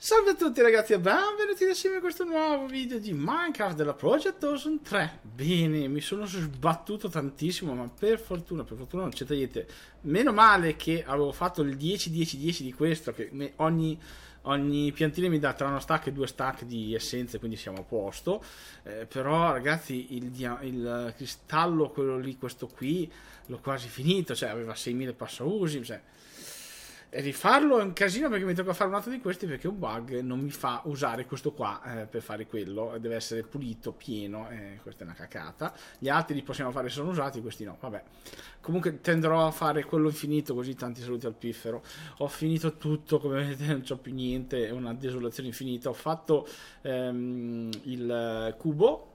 Salve a tutti ragazzi e benvenuti assieme a questo nuovo video di Minecraft della Project Ocean 3 Bene, mi sono sbattuto tantissimo ma per fortuna, per fortuna non c'è niente Meno male che avevo fatto il 10-10-10 di questo che ogni, ogni piantina mi dà tra uno stack e due stack di essenze quindi siamo a posto eh, Però ragazzi il, il, cristallo, quello lì, questo qui, l'ho quasi finito Cioè aveva 6000 passausi, cioè eh, rifarlo è un casino perché mi tocca fare un altro di questi perché un bug non mi fa usare questo qua eh, per fare quello, eh, deve essere pulito, pieno, eh, questa è una cacata. Gli altri li possiamo fare se sono usati, questi no, vabbè. Comunque tenderò a fare quello infinito così tanti saluti al piffero. Ho finito tutto, come vedete non c'ho più niente, è una desolazione infinita. Ho fatto ehm, il cubo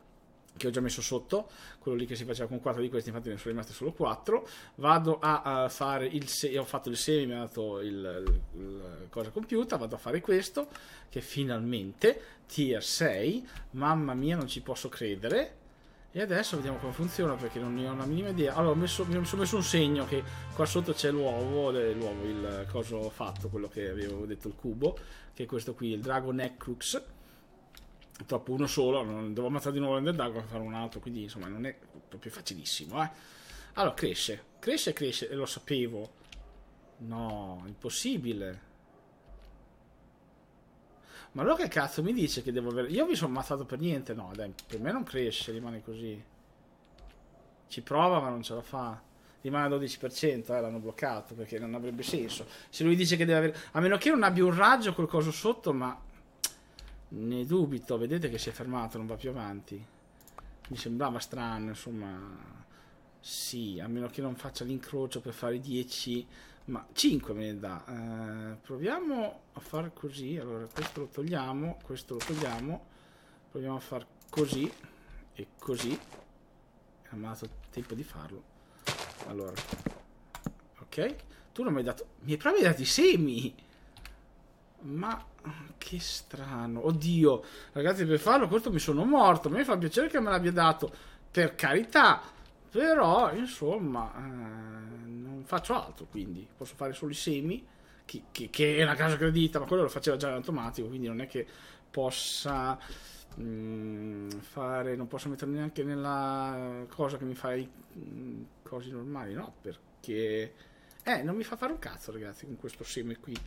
che ho già messo sotto, quello lì che si faceva con 4 di questi, infatti ne sono rimaste solo 4. Vado a, a fare il se- ho fatto il semi, mi ha dato il, il, cosa compiuta, vado a fare questo che finalmente tier 6. Mamma mia, non ci posso credere. E adesso vediamo come funziona perché non ne ho la minima idea. Allora, ho messo, mi sono messo un segno che qua sotto c'è l'uovo, l'uovo, il coso fatto, quello che avevo detto, il cubo, che è questo qui, il Dragon Necrux troppo uno solo, non, devo ammazzare di nuovo Render Dark per fare un altro, quindi insomma non è proprio facilissimo. Eh. Allora cresce, cresce, cresce, e lo sapevo. No, impossibile. Ma allora che cazzo mi dice che devo avere... Io mi sono ammazzato per niente, no, dai, per me non cresce, rimane così. Ci prova ma non ce la fa. Rimane al 12%, eh, l'hanno bloccato perché non avrebbe senso. Se lui dice che deve avere... A meno che non abbia un raggio quel coso sotto, ma ne dubito, vedete che si è fermato, non va più avanti. Mi sembrava strano, insomma. Sì, a meno che non faccia l'incrocio per fare 10, ma 5 me ne dà. Eh, proviamo a far così. Allora, questo lo togliamo, questo lo togliamo. Proviamo a far così e così. Ha mandato tempo di farlo. Allora, ok. Tu non mi hai dato... Mi hai proprio dato i semi! Ma che strano. Oddio, ragazzi, per farlo questo mi sono morto. A me fa piacere che me l'abbia dato, per carità. Però, insomma, eh, non faccio altro, quindi posso fare solo i semi, che, che, che, è una casa credita, ma quello lo faceva già in automatico, quindi non è che possa mh, mm, fare, non posso metterlo neanche nella cosa che mi fa i mm, cosi normali, no? Perché, eh, non mi fa fare un cazzo, ragazzi, con questo seme qui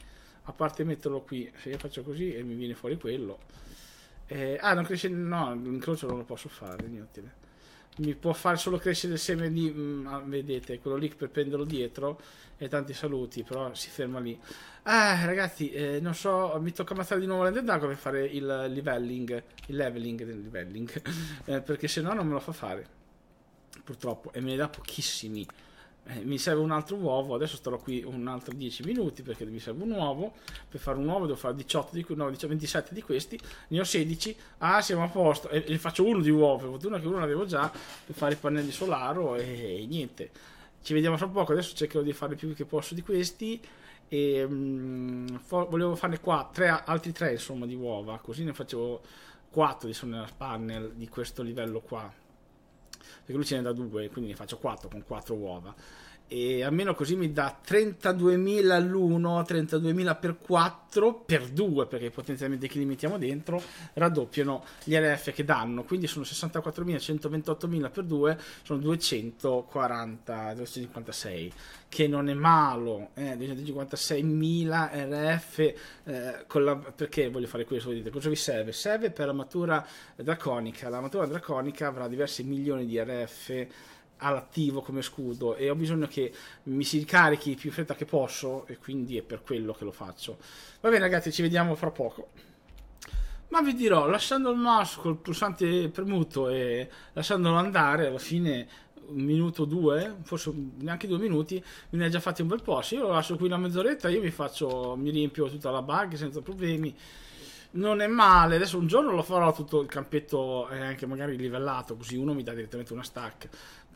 a parte metterlo qui, se io faccio così e mi viene fuori quello. Eh, ah, non cresce. No, l'incrocio non lo posso fare, inutile. Mi può far solo crescere il seme di. Mh, mm, ah, vedete, quello lì per prenderlo dietro. E tanti saluti, però si ferma lì. Ah, ragazzi, eh, non so. Mi tocca ammazzare di nuovo l'Ender per fare il leveling. Il leveling del leveling. eh, perché se no non me lo fa fare. Purtroppo. E me ne dà pochissimi. Eh, mi serve un altro uovo, adesso starò qui un altro 10 minuti perché mi serve un uovo, per fare un uovo devo fare 18 di, no, 27 di questi, ne ho 16, ah siamo a posto, e, e faccio uno di uovo, per fortuna che uno l'avevo già per fare i pannelli solaro e, e niente. Ci vediamo fra poco, adesso cercherò di fare più che posso di questi. E, um, fo- volevo farne qua tre, altri tre insomma di uova, così ne facevo 4 di sonar panel di questo livello qua perché lui ce ne da due, quindi ne faccio quattro con quattro uova e almeno così mi dà 32.000 all'1, 32.000 per 4 per 2 perché potenzialmente chi li mettiamo dentro raddoppiano gli RF che danno quindi sono 64.000 128.000 per 2 sono 240 256 che non è malo eh, 256.000 RF eh, la, perché voglio fare questo vedete cosa vi serve? serve per la matura draconica la matura draconica avrà diversi milioni di RF all'attivo come scudo e ho bisogno che mi si ricarichi più fretta che posso e quindi è per quello che lo faccio. Va bene ragazzi, ci vediamo fra poco. Ma vi dirò, lasciando il mouse col pulsante premuto e lasciandolo andare, alla fine un minuto o due, forse neanche due minuti, me ne ha già fatti un bel po'. Se io lo lascio qui una mezz'oretta, io mi faccio, mi riempio tutta la bug senza problemi. Non è male, adesso un giorno lo farò tutto il campetto, eh, anche magari livellato, così uno mi dà direttamente una stack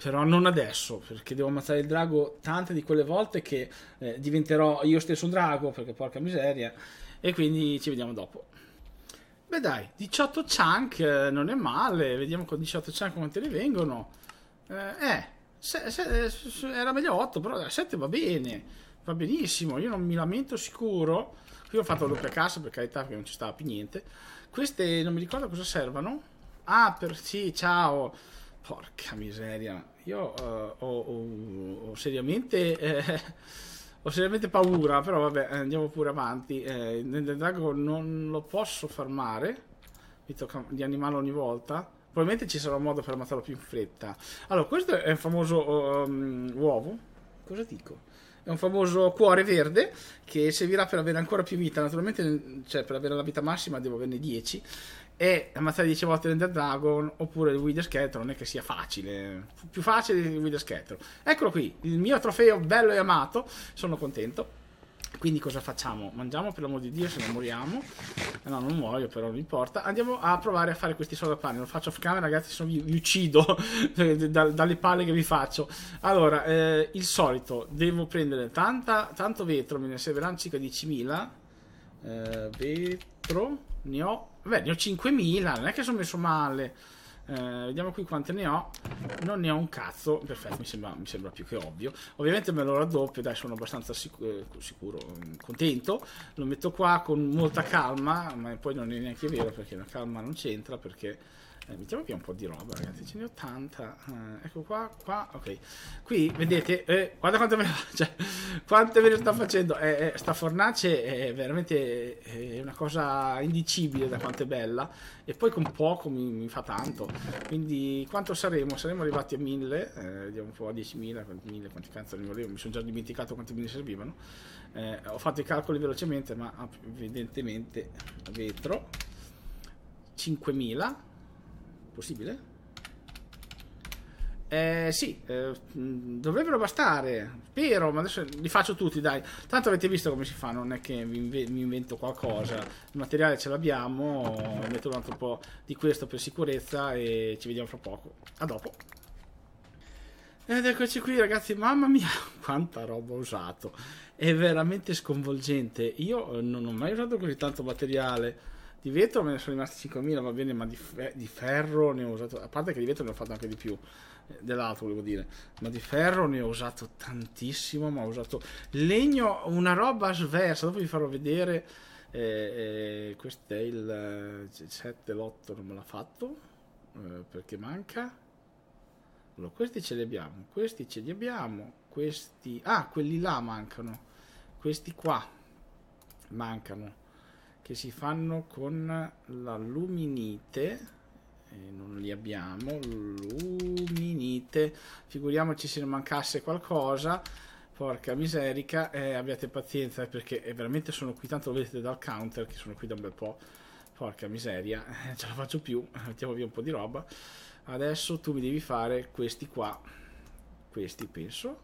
però non adesso, perché devo ammazzare il drago tante di quelle volte che eh, diventerò io stesso un drago, perché porca miseria. E quindi ci vediamo dopo. Beh dai, 18 chunk eh, non è male, vediamo con 18 chunk quanti ne vengono. Eh, eh, se, se, se, era meglio 8, però 7 va bene, va benissimo, io non mi lamento sicuro. Qui ho fatto la doppia cassa, per carità, perché non ci stava più niente. Queste non mi ricordo cosa servono. Ah, per sì, ciao Porca miseria, io uh, ho, ho, ho, seriamente, eh, ho, seriamente. paura, però vabbè, andiamo pure avanti. Eh, nel drago non lo posso farmare. Mi tocca di animarlo ogni volta. Probabilmente ci sarà un modo per ammazzarlo più in fretta. Allora, questo è un famoso um, uovo. Cosa dico? È un famoso cuore verde che servirà per avere ancora più vita. Naturalmente, cioè, per avere la vita massima devo averne 10 e ammazzare 10 volte l'Ender Dragon oppure il Wither Skeletron non è che sia facile più facile di Wither Skeletron eccolo qui il mio trofeo bello e amato sono contento quindi cosa facciamo? Mangiamo per l'amor di Dio se non moriamo. Eh, no, non muoio, però non importa. Andiamo a provare a fare questi soda pane. Lo faccio off camera, ragazzi, se no vi, vi uccido dalle palle che vi faccio. Allora, eh, il solito, devo prendere tanta, tanto vetro, me ne serviranno circa 10.000 eh, vetro, ne ho... Beh, ne ho 5000, non è che sono messo male. Eh, vediamo qui quante ne ho. Non ne ho un cazzo. Perfetto, mi sembra, mi sembra più che ovvio. Ovviamente me lo raddoppio, dai, sono abbastanza eh, sicuro, sicuro, mm, contento. Lo metto qua con molta calma, ma poi non è neanche vero perché la calma non c'entra perché eh, mettiamo qui un po' di roba, ragazzi. Ce ne ho tanta. Eh, ecco qua, qua, ok. Qui vedete, eh, guarda quanto me, cioè, quanto me ne sto facendo. Eh, eh, sta fornace è veramente eh, è una cosa indicibile da quanto è bella. E poi con poco mi, mi fa tanto. Quindi quanto saremo? Saremo arrivati a 1000, eh, vediamo un po' a 10.000, 1000, quanti cazzo ne volevo. Mi sono già dimenticato quanti mi ne servivano. ho fatto i calcoli velocemente, ma evidentemente vetro. 5000 Possibile? Eh, sì, eh, mm, dovrebbero bastare. Spero, ma adesso li faccio tutti, dai. Tanto avete visto come si fa, non è che mi invento qualcosa. Il materiale ce l'abbiamo, metto un altro po' di questo per sicurezza e ci vediamo fra poco. A dopo. Ed eccoci qui ragazzi, mamma mia, quanta roba ho usato. È veramente sconvolgente. Io eh, non ho mai usato così tanto materiale di vetro me ne sono rimasti 5.000, va bene, ma di, fe- di, ferro ne ho usato... A parte che di vetro ne ho fatto anche di più, eh, dell'altro volevo dire. Ma di ferro ne ho usato tantissimo, ma ho usato legno, una roba sversa, dopo vi farò vedere... Eh, eh, questo è il 7, eh, l'8 non me l'ha fatto, eh, perché manca. Allora, questi ce li abbiamo, questi ce li abbiamo, questi... Ah, quelli là mancano, questi qua mancano che si fanno con la luminite non li abbiamo luminite figuriamoci se ne mancasse qualcosa porca miserica eh, abbiate pazienza perché eh, veramente sono qui tanto lo vedete dal counter che sono qui da un bel po' porca miseria non eh, ce la faccio più mettiamo via un po' di roba adesso tu mi devi fare questi qua questi penso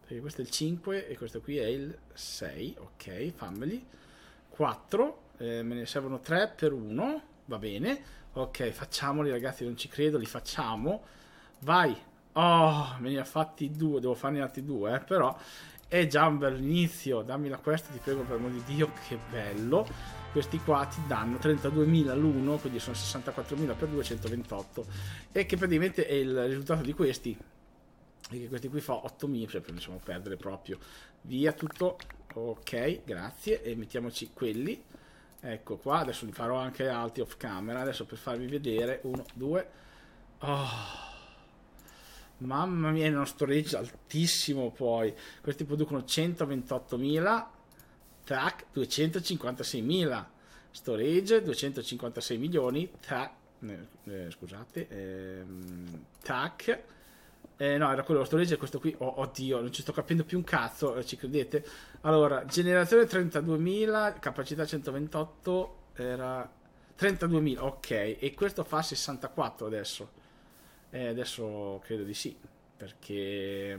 perché questo è il 5 e questo qui è il 6 ok fammeli 4, eh, me ne servono 3 per 1, va bene. Ok, facciamoli ragazzi, non ci credo, li facciamo. Vai. Oh, me ne ha fatti due, devo farne altri due, eh, però. è già un bel inizio, dammi la questa, ti prego per amor di Dio, che bello. Questi qua ti danno 32.000 l'uno, quindi sono 64.000 per 228. E che praticamente è il risultato di questi. E che questi qui fa 8.000, cioè lasciamo perdere proprio. Via tutto. Ok, grazie. E mettiamoci quelli. Ecco qua, adesso li farò anche alti off camera, adesso per farvi vedere, uno, due. Oh, mamma mia, è uno storage altissimo poi. Questi producono 128.000, track 256.000, storage 256 milioni, track, eh, eh, scusate, ehm, track eh, no, era quello, lo sto leggendo questo qui. Oh, oddio, non ci sto capendo più un cazzo, eh, ci credete? Allora, generazione 32.000, capacità 128, era 32.000, ok. E questo fa 64 adesso. Eh, adesso credo di sì, perché...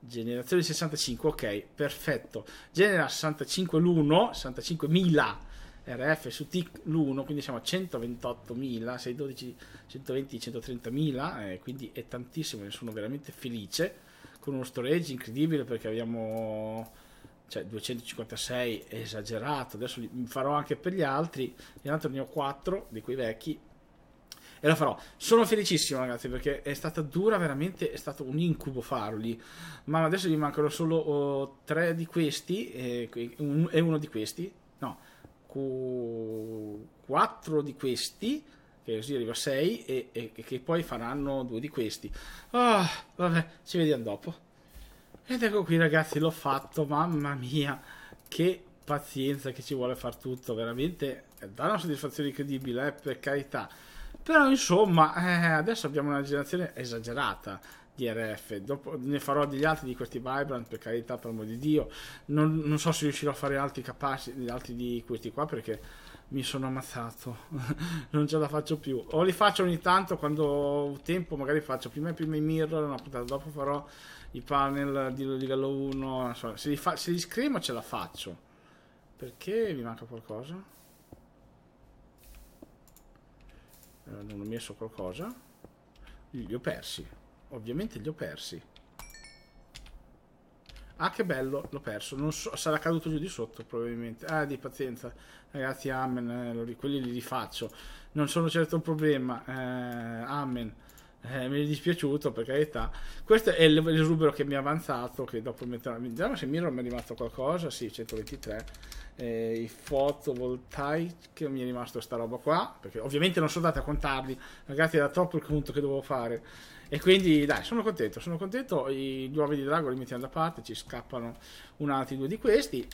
Generazione 65, ok, perfetto. Genera 65 l'uno, 65.000 RF su tic l'1, quindi siamo a 128.000, 612, 120, 130.000, eh, quindi è tantissimo, ne sono veramente felice, con uno storage incredibile perché abbiamo cioè 256 esagerato, adesso farò anche per gli altri, intanto ne ho 4 di quei vecchi e lo farò. Sono felicissimo ragazzi perché è stata dura veramente, è stato un incubo farli, ma adesso mi mancano solo oh, 3 di questi e, eh, e uno di questi, no 4 di questi, che così arriva a 6, e, e, che poi faranno 2 di questi. oh, vabbè, ci vediamo dopo. Ed ecco qui ragazzi, l'ho fatto, mamma mia, che pazienza che ci vuole far tutto, veramente dà una soddisfazione incredibile, eh, per carità. Però insomma, eh, adesso abbiamo una generazione esagerata IRF. Dopo ne farò degli altri di questi Vibrant, per carità, per amor di Dio. Non, non so se riuscirò a fare altri capaci, altri di questi qua, perché mi sono ammazzato. non ce la faccio più. O li faccio ogni tanto quando ho tempo, magari faccio prima, prima i mirror, una puntata dopo farò i panel di livello 1. Insomma, se, li fa- se li scrivo ce la faccio. Perché mi manca qualcosa? Eh, non ho messo qualcosa li ho persi Ovviamente li ho persi. Ah, che bello, l'ho perso. Non So, sarà caduto giù di sotto, probabilmente. Ah, di pazienza. Ragazzi, amen. Eh, quelli li rifaccio. Non sono certo un problema. Eh, amen. Eh, mi è dispiaciuto, per carità. Questo è il, rubero che mi ha avanzato, che dopo metterò... Vediamo se Miro mi è rimasto qualcosa. Sì, 123. Eh, I fotovoltaic, mi è rimasto sta roba qua. Perché ovviamente non sono andato a contarli. Ragazzi, era troppo il conto che dovevo fare. E quindi dai, sono contento, sono contento. I, gli uomini di drago li mettiamo da parte, ci scappano un altri due di questi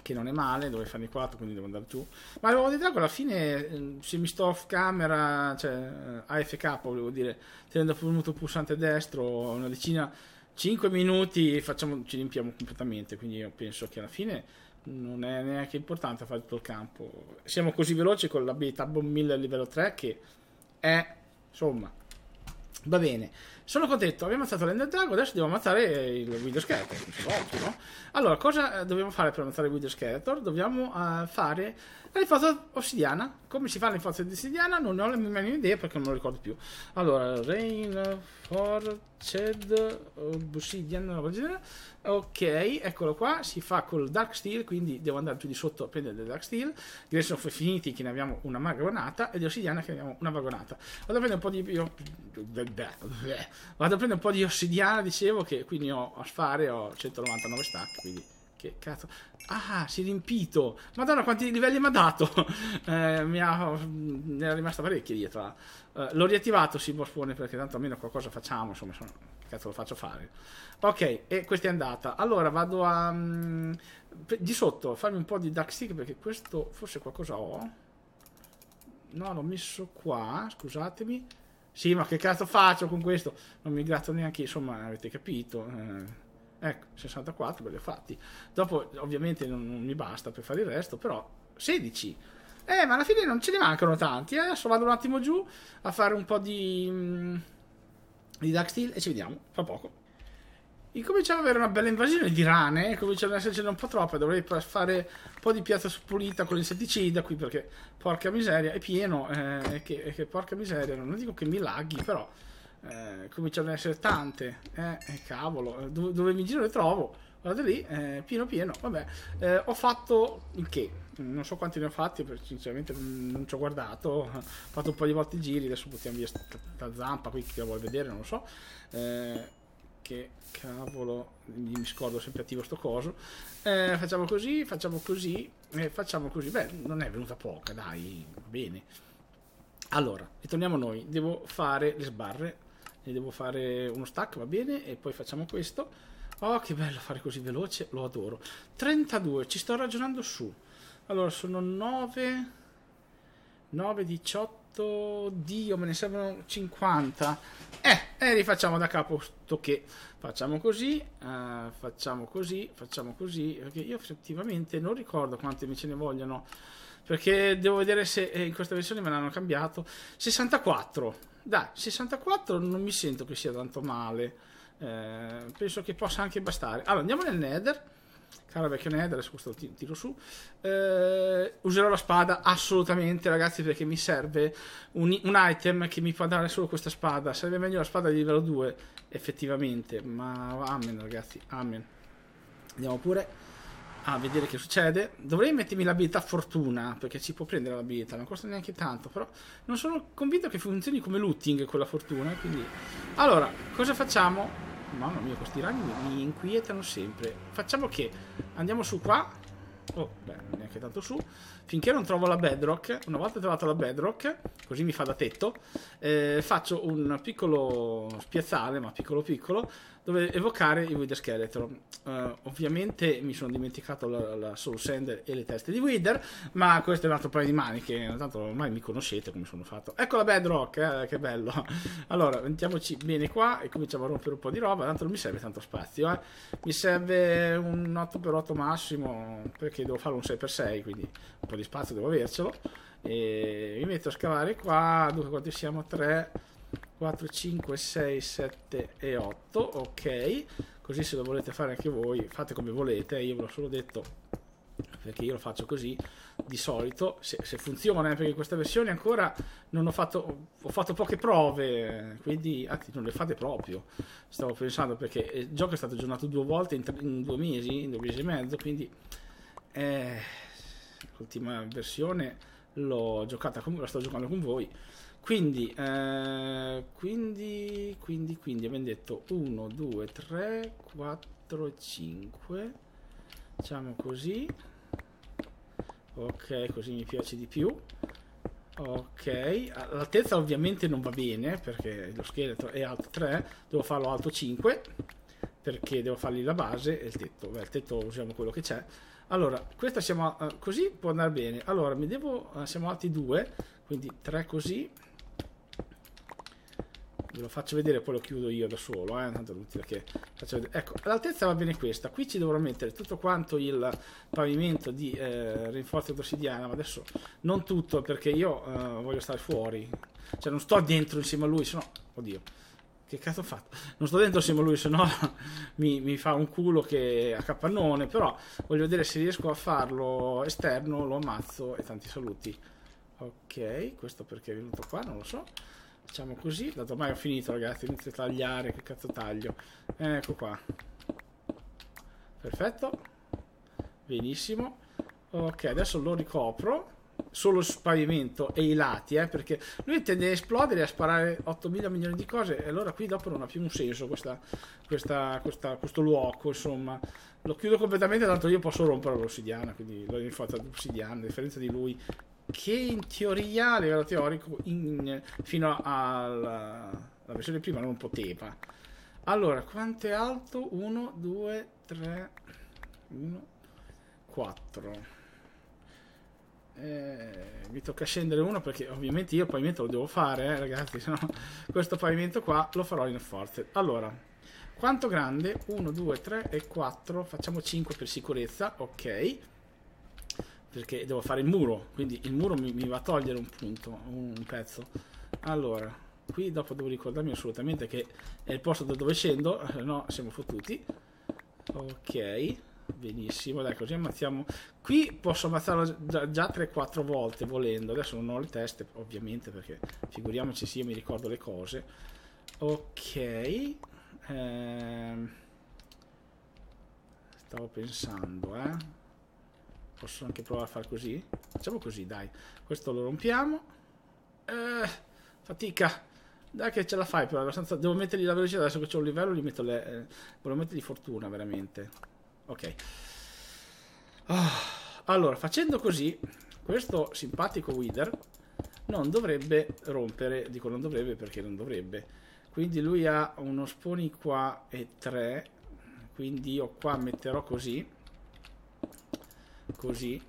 che non è male, dovrei farne 4, quindi devo andare giù. Ma l'uovo di drago alla fine, ehm, se mi sto off camera, cioè eh, AFK, volevo dire, tenendo premuto il pulsante destro, una decina, 5 minuti facciamo, ci riempiamo completamente. Quindi io penso che alla fine non è neanche importante fare tutto il campo. Siamo così veloci con la beta Bomb 1000 livello 3 che è, insomma, Va bene, sono contento, abbiamo ammazzato l'Ender Dragon, adesso devo ammazzare il Guido Skeletor. Ottimo. Allora, cosa eh, dobbiamo fare per ammazzare il Guido Skeletor? Dobbiamo uh, fare la rinforza ossidiana. Come si fa la rinforza ossidiana? Non ne ho la minima idea perché non lo ricordo più. Allora, Rainforced Obsidian, una cosa del Ok, eccolo qua, si fa col Dark Steel, quindi devo andare più di sotto a prendere del Dark Steel. Di sono finiti che ne abbiamo una vagonata e di ossidiana che ne abbiamo una vagonata. Vado a prendere un po' di... Io... Vado a prendere un po' di ossidiana, dicevo, che quindi ho a fare, ho 199 stack, quindi... Che cazzo... Ah, si è riempito! Madonna, quanti livelli mi ha dato! eh, mi ha... Mm, ne è rimasta parecchia dietro. Eh, eh l'ho riattivato, si bospone, perché tanto almeno qualcosa facciamo, insomma, sono... cazzo lo faccio fare. Ok, e questa è andata. Allora, vado a... Mm, di sotto, farmi un po' di duck stick, perché questo forse qualcosa ho. No, l'ho messo qua, scusatemi. Sì, ma che cazzo faccio con questo? Non mi gratto neanche, insomma, avete capito. Eh, ecco, 64 ve li ho fatti. Dopo, ovviamente, non, non, mi basta per fare il resto, però 16. Eh, ma alla fine non ce ne mancano tanti. Eh? Adesso vado un attimo giù a fare un po' di. Mm, di Duck Steel e ci vediamo fra poco incominciamo ad avere una bella invasione di rane, cominciano ad esserci un po' troppe, dovrei fare un po' di piazza pulita con l'insetticida qui perché porca miseria, è pieno, eh, che, che, porca miseria, non dico che mi laghi, però eh, cominciano ad essere tante, eh, eh cavolo, eh, dove, dove mi giro le trovo, guardate lì, eh, pieno pieno, vabbè, eh, ho fatto il che, non so quanti ne ho fatti, perché sinceramente mm, non ci ho guardato. Ho fatto un po' di volte i giri, adesso buttiamo via la zampa qui, chi la vuole vedere, non lo so. Eh, che cavolo mi scordo sempre attivo sto coso eh, facciamo così facciamo così eh, facciamo così beh non è venuta poca dai va bene allora ritorniamo noi devo fare le sbarre ne devo fare uno stack va bene e poi facciamo questo oh che bello fare così veloce lo adoro 32 ci sto ragionando su allora sono 9 9 18 Dio, me ne servono 50. Eh, e rifacciamo da capo sto che. Facciamo così, uh, facciamo così, facciamo così, perché io effettivamente non ricordo quante me ce ne vogliono, perché devo vedere se eh, in questa versione me l'hanno cambiato. 64, dai, 64 non mi sento che sia tanto male, eh, penso che possa anche bastare. Allora, andiamo nel Nether cara vecchia Ned, adesso questo lo tiro su. Eh, userò la spada assolutamente, ragazzi, perché mi serve un, un, item che mi può dare solo questa spada. Serve meglio la spada di livello 2, effettivamente. Ma amen, ragazzi, amen. Andiamo pure a vedere che succede. Dovrei mettermi l'abilità fortuna, perché ci può prendere l'abilità, non costa neanche tanto, però non sono convinto che funzioni come looting quella fortuna, quindi... Allora, cosa facciamo? Mamma mia, questi ragni mi inquietano sempre. Facciamo che andiamo su qua. Oh, beh, neanche tanto su finché non trovo la bedrock, una volta trovata la bedrock, così mi fa da tetto, eh, faccio un piccolo spiazzale, ma piccolo piccolo, dove evocare i Wither Skeleton. Uh, ovviamente mi sono dimenticato la, la, Soul Sender e le teste di Wither, ma questo è un altro paio di maniche, tanto ormai mi conoscete come sono fatto. Ecco la bedrock, eh, che bello. Allora, mettiamoci bene qua e cominciamo a rompere un po' di roba, tanto non mi serve tanto spazio, eh. mi serve un 8x8 massimo, perché devo fare un 6x6, quindi po' di spazio devo avercelo. E mi metto a scavare qua. Dunque, quanti siamo? 3, 4, 5, 6, 7 e 8. Ok, così se lo volete fare anche voi, fate come volete. Io ve l'ho solo detto perché io lo faccio così di solito se, se funziona eh, perché in questa versione ancora non ho fatto ho fatto poche prove quindi anzi non le fate proprio stavo pensando perché il gioco è stato aggiornato due volte in, tre, in due mesi in due mesi e mezzo quindi eh, l'ultima versione l'ho giocata con, la sto giocando con voi quindi, eh, quindi, quindi, quindi abbiamo detto 1, 2, 3, 4 e 5. Facciamo così. Ok, così mi piace di più. Ok, l'altezza ovviamente non va bene perché lo scheletro è alto 3, devo farlo alto 5 perché devo fargli la base e il tetto. Beh, il tetto usiamo quello che c'è. Allora, questa siamo a, così può andare bene. Allora, mi devo eh, siamo andati due, quindi tre così. Ve lo faccio vedere, poi lo chiudo io da solo, eh, tanto utile che faccio vedere. Ecco, l'altezza va bene questa. Qui ci dovrò mettere tutto quanto il pavimento di eh, rinforzo d'ossidiana, ma adesso non tutto perché io eh, voglio stare fuori. Cioè non sto dentro insieme a lui, sennò oddio che cazzo ho fatto? Non sto dentro insieme lui, se no mi, mi, fa un culo che a capannone. Però voglio vedere se riesco a farlo esterno, lo ammazzo e tanti saluti. Ok, questo perché è venuto qua, non lo so. Facciamo così, dato ormai ho finito ragazzi, inizio a tagliare, che cazzo taglio. Ecco qua. Perfetto. Benissimo. Ok, adesso lo ricopro solo il pavimento e i lati, eh, perché lui tende a esplodere e a sparare 8 mila milioni di cose, e allora qui dopo non ha più un senso questa, questa, questa, questo luogo, insomma. Lo chiudo completamente, tanto io posso rompere l'ossidiana, quindi l'ho rifatta l'ossidiana, a differenza di lui, che in teoria, a livello teorico, in, fino alla, alla versione prima non poteva. Allora, quanto è alto? 1, 2, 3, 1, 4. Eh, mi tocca scendere uno perché ovviamente io il pavimento lo devo fare, eh, ragazzi, no? questo pavimento qua lo farò in forza Allora, quanto grande? 1, 2, 3 e 4, facciamo 5 per sicurezza, ok. Perché devo fare il muro, quindi il muro mi, mi va a togliere un punto, un pezzo. Allora, qui dopo devo ricordarmi assolutamente che è il posto da dove scendo, no siamo fottuti. Ok benissimo, dai, così ammazziamo. Qui posso ammazzarlo già, già 3-4 volte volendo. Adesso non ho le teste, ovviamente, perché figuriamoci se io mi ricordo le cose. Ok. Ehm... Stavo pensando, eh. Posso anche provare a far così? Facciamo così, dai. Questo lo rompiamo. Eh, fatica. Dai che ce la fai però abbastanza... Devo mettergli la velocità adesso che c'è un livello, li metto le... Eh, volevo mettergli fortuna veramente. Ok. Ah, allora, facendo così, questo simpatico Wither non dovrebbe rompere, dico non dovrebbe perché non dovrebbe. Quindi lui ha uno sponi qua e 3, quindi io qua metterò così, così,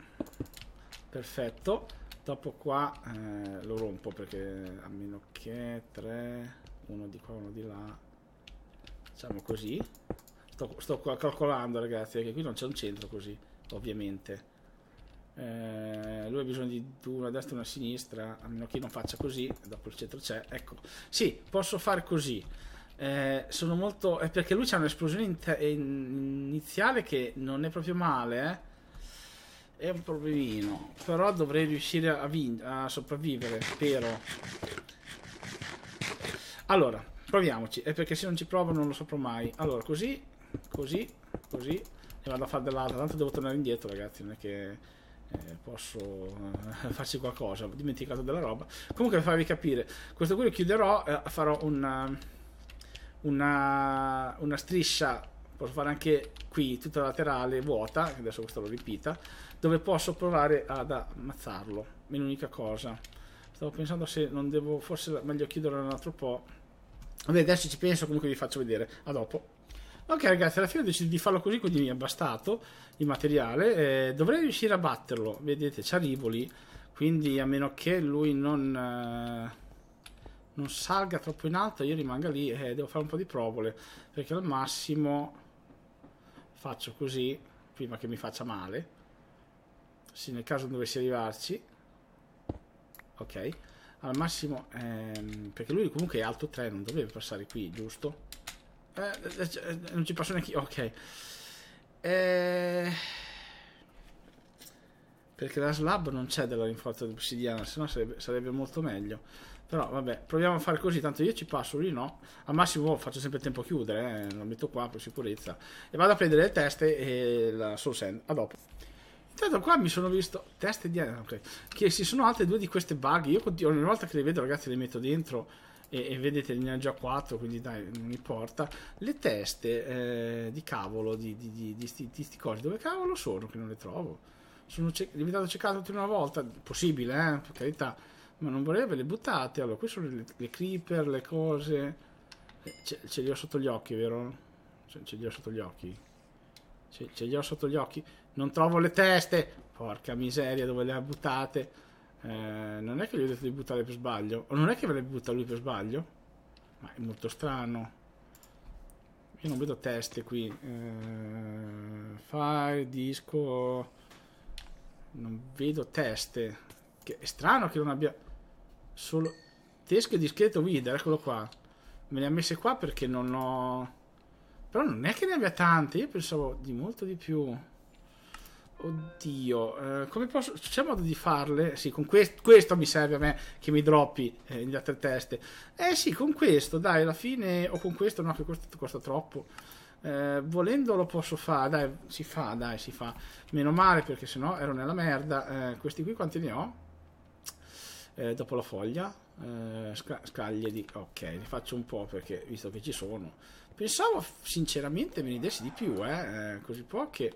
perfetto. Dopo qua eh, lo rompo perché a meno che 3, uno di qua, uno di là, facciamo così Sto, sto calcolando, ragazzi, perché qui non c'è un centro così, ovviamente. Eh, lui ha bisogno di una destra e una sinistra, a meno che non faccia così, dopo il centro c'è. Ecco, sì, posso fare così. Eh, sono molto... È perché lui c'ha un'esplosione in- iniziale che non è proprio male, eh? È un problemino. Però dovrei riuscire a, vin- a sopravvivere, spero. Allora, proviamoci. È perché se non ci provo non lo saprò mai. Allora, così così, così e vado a fare dell'altra. Tanto devo tornare indietro, ragazzi, non è che eh, posso eh, farci qualcosa. Ho dimenticato della roba. Comunque, per farvi capire, questo qui lo chiuderò, eh, farò una, eh, una, una striscia posso fare anche qui tutta laterale vuota adesso questo l'ho ripita dove posso provare ad ammazzarlo è l'unica cosa stavo pensando se non devo forse meglio chiuderlo un altro po' vabbè adesso ci penso comunque vi faccio vedere a dopo Ok ragazzi, alla fine ho deciso di farlo così, quindi mi è bastato il materiale. Eh, dovrei riuscire a batterlo, vedete, c'ha Rivoli, quindi a meno che lui non, eh, non salga troppo in alto, io rimango lì e eh, devo fare un po' di provole, perché al massimo faccio così, prima che mi faccia male, sì, nel caso non dovessi arrivarci. Ok, al massimo, ehm, perché lui comunque è alto 3, non dovrebbe passare qui, giusto? Eh, cioè, eh, non ci passo neanche io. Ok. Eh... Perché la slab non c'è della rinforza d'obsidiana, se no sarebbe, sarebbe molto meglio. Però vabbè, proviamo a fare così, tanto io ci passo, lì no. Al massimo faccio sempre tempo a chiudere, eh. lo metto qua per sicurezza. E vado a prendere le teste e la soul sand. A dopo. Intanto qua mi sono visto teste di... Ah, ok. Che ci sono altre due di queste bug. Io continuo, ogni volta che le vedo ragazzi le metto dentro e, e vedete ne ha già 4 quindi dai non importa le teste eh, di cavolo di, di, di, di, sti, di sti cosi dove cavolo sono che non le trovo sono ce- diventato cercato tutte una volta possibile eh, per carità ma non vorrei averle buttate allora qui sono le, le creeper le cose ce, ce, li ho sotto gli occhi vero? ce, ce li ho sotto gli occhi ce, ce li ho sotto gli occhi non trovo le teste porca miseria dove le ha buttate eh, non è che gli ho detto di buttare per sbaglio, o non è che avrebbe buttato lui per sbaglio? Ma è molto strano. Io non vedo teste qui. Eh, file, disco. Non vedo teste. Che è strano che non abbia solo teschio e dischetto guida, eccolo qua. Me le ha messe qua perché non ho... Però non è che ne abbia tante, io pensavo di molto di più. Oddio, eh, come posso... C'è modo di farle? Sì, con quest- questo mi serve a me che mi droppi eh, le altre teste. Eh sì, con questo, dai, alla fine... O con questo, no, che questo costa troppo. Eh, volendo lo posso fare, dai, si fa, dai, si fa. Meno male perché sennò ero nella merda. Eh, questi qui quanti ne ho? Eh, dopo la foglia. Eh, sca- scaglie di... Ok, ne faccio un po' perché visto che ci sono. Pensavo sinceramente me ne dessi di più, eh, eh così poche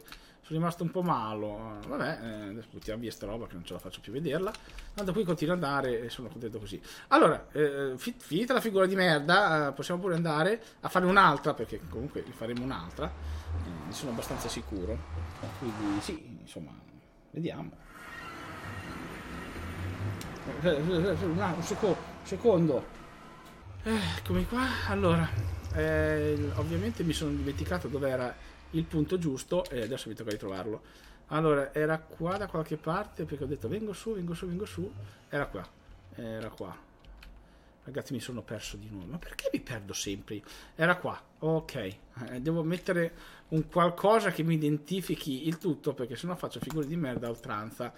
sono rimasto un po' malo. Vabbè, eh, adesso buttiamo via sta roba che non ce la faccio più vederla. Tanto qui continua ad andare e sono contento così. Allora, eh, fit, finita la figura di merda, eh, possiamo pure andare a fare un'altra, perché comunque faremo un'altra. ne eh, sono abbastanza sicuro. Quindi sì, insomma, vediamo. Eh, eh, un, seco- secondo. eccomi qua. Allora, ovviamente mi sono dimenticato dove era il punto giusto e adesso mi tocca ritrovarlo. Allora, era qua da qualche parte perché ho detto vengo su, vengo su, vengo su. Era qua, era qua. Ragazzi, mi sono perso di nuovo. Ma perché mi perdo sempre? Era qua. Ok, eh, devo mettere un qualcosa che mi identifichi il tutto perché sennò faccio figure di merda a oltranza.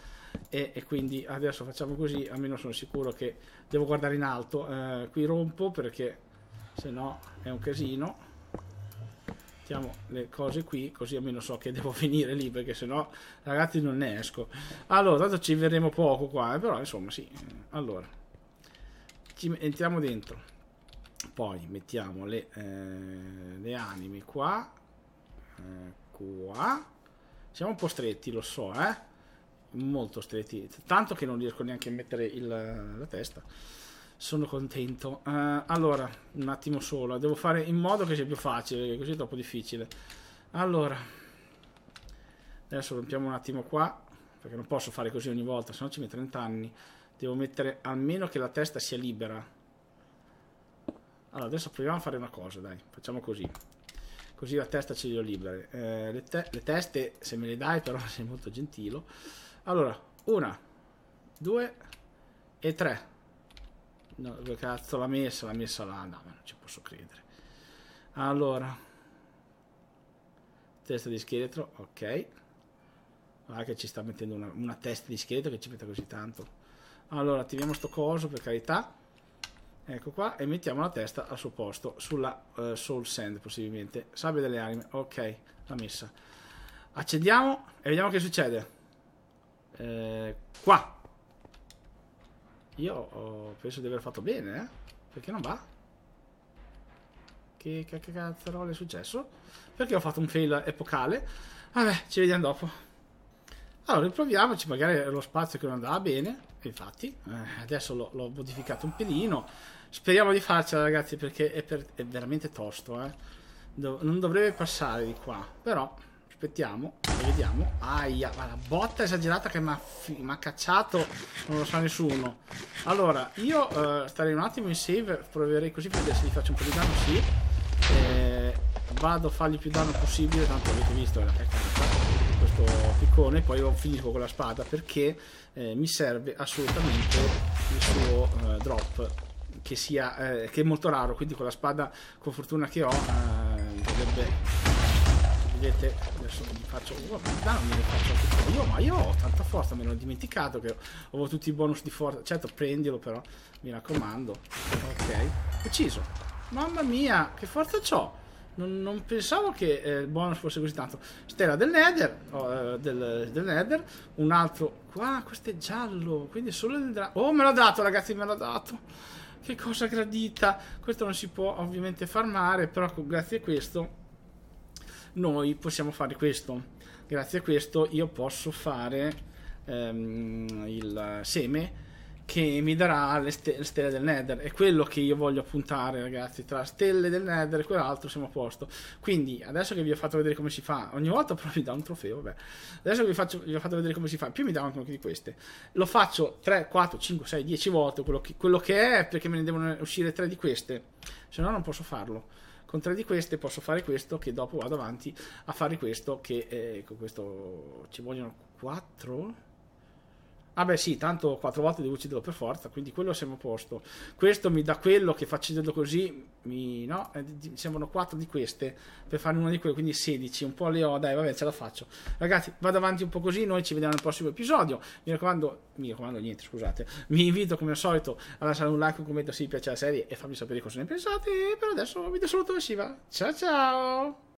E, e quindi adesso facciamo così, almeno sono sicuro che devo guardare in alto. Eh, qui rompo perché sennò è un casino mettiamo le cose qui, così almeno so che devo finire lì, perché sennò, ragazzi, non ne esco. Allora, tanto ci vedremo poco qua, eh, però insomma, sì. Allora, ci entriamo dentro. Poi mettiamo le, eh, le anime qua. Eh, qua. Siamo un po' stretti, lo so, eh. Molto stretti. Tanto che non riesco neanche a mettere il, la testa sono contento. Uh, allora, un attimo solo, devo fare in modo che sia più facile, perché così è troppo difficile. Allora, adesso rompiamo un attimo qua, perché non posso fare così ogni volta, se no ci metto 30 anni. Devo mettere almeno che la testa sia libera. Allora, adesso proviamo a fare una cosa, dai, facciamo così. Così la testa ce li ho libere. Eh, le, te- le teste, se me le dai, però sei molto gentile. Allora, una, due e tre. No, dove cazzo l'ha messa? L'ha messa là. No, non ci posso credere. Allora. Testa di scheletro, ok. Guarda che ci sta mettendo una, una testa di scheletro che ci mette così tanto. Allora, attiviamo sto coso, per carità. Ecco qua, e mettiamo la testa al suo posto, sulla uh, Soul Sand possibilmente. Sabbia delle anime, ok, l'ha messa. Accendiamo e vediamo che succede. Eh, qua. Io oh, penso di aver fatto bene, eh? Perché non va? Che, che, che cazzarola è successo? Perché ho fatto un fail epocale? Vabbè, ci vediamo dopo. Allora, riproviamoci, magari lo spazio che non andava bene. Infatti, eh, adesso l'ho, modificato un pelino. Speriamo di farcela, ragazzi, perché è, per, è veramente tosto, eh? Do- non dovrebbe passare di qua, però... Aspettiamo, e vediamo. Aia, ma la botta esagerata che mi ha cacciato, non lo sa nessuno. Allora, io eh, starei un attimo in save, proverei così per vedere se gli faccio un po' di danno, sì. Eh, vado a fargli più danno possibile, tanto avete visto la cacciata questo piccone, poi finisco con la spada perché eh, mi serve assolutamente il suo eh, drop, che, sia, eh, che è molto raro, quindi con la spada, con fortuna che ho, eh, dovrebbe vedete adesso mi faccio un oh, faccio tutto io ma io ho tanta forza me l'ho dimenticato che avuto tutti i bonus di forza certo prendilo però mi raccomando ok ucciso mamma mia che forza ho non, non, pensavo che eh, il bonus fosse così tanto stella del nether oh, eh, del, del nether un altro qua questo è giallo quindi solo il drago oh me l'ha dato ragazzi me l'ha dato che cosa gradita questo non si può ovviamente farmare però grazie a questo noi possiamo fare questo. Grazie a questo io posso fare ehm, il seme che mi darà le, ste- le, stelle del Nether. È quello che io voglio puntare, ragazzi. Tra stelle del Nether e quell'altro siamo a posto. Quindi, adesso che vi ho fatto vedere come si fa, ogni volta però mi dà un trofeo. Vabbè. Adesso che vi, faccio, vi ho fatto vedere come si fa, più mi dà anche di queste. Lo faccio 3, 4, 5, 6, 10 volte quello che, quello che è, perché me ne devono uscire 3 di queste. Se no, non posso farlo con tre di queste posso fare questo che dopo vado avanti a fare questo che eh, con questo ci vogliono quattro Ah beh sì, tanto quattro volte devo ucciderlo per forza, quindi quello siamo a posto. Questo mi dà quello che facendolo così, mi, no? mi eh, sembrano quattro di queste per fare una di quelle, quindi 16, un po' le ho, dai vabbè ce la faccio. Ragazzi, vado avanti un po' così, noi ci vediamo nel prossimo episodio. Mi raccomando, mi raccomando niente, scusate. Vi invito come al solito a lasciare un like, un commento se vi piace la serie e fammi sapere cosa ne pensate. E per adesso vi do saluto da Shiva. Ciao ciao!